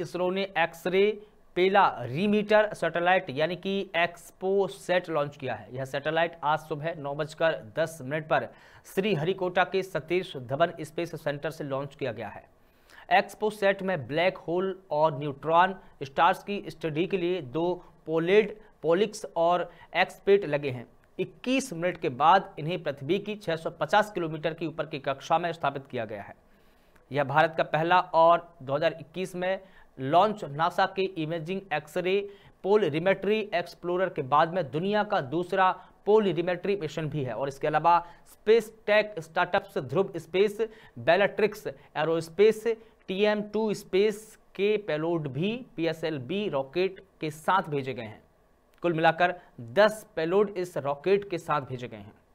इसरो ने एक्सरे पेला रीमीटर सैटेलाइट यानी कि एक्सपो सेट लॉन्च किया है यह सैटेलाइट आज सुबह नौ बजकर दस मिनट पर श्रीहरिकोटा के सतीश धवन स्पेस सेंटर से लॉन्च किया गया है एक्सपो सेट में ब्लैक होल और न्यूट्रॉन स्टार्स की स्टडी के लिए दो पोलेड पोलिक्स और एक्सपेट लगे हैं 21 मिनट के बाद इन्हें पृथ्वी की 650 किलोमीटर की ऊपर की कक्षा में स्थापित किया गया है यह भारत का पहला और 2021 में लॉन्च नासा के इमेजिंग एक्सरे रिमेट्री एक्सप्लोरर के बाद में दुनिया का दूसरा रिमेट्री मिशन भी है और इसके अलावा space tech startups Dhruva space space aerospace TM two space के पेलोड भी पीएसएलबी रॉकेट के साथ भेजे गए हैं कुल मिलाकर 10 पेलोड इस रॉकेट के साथ भेजे गए हैं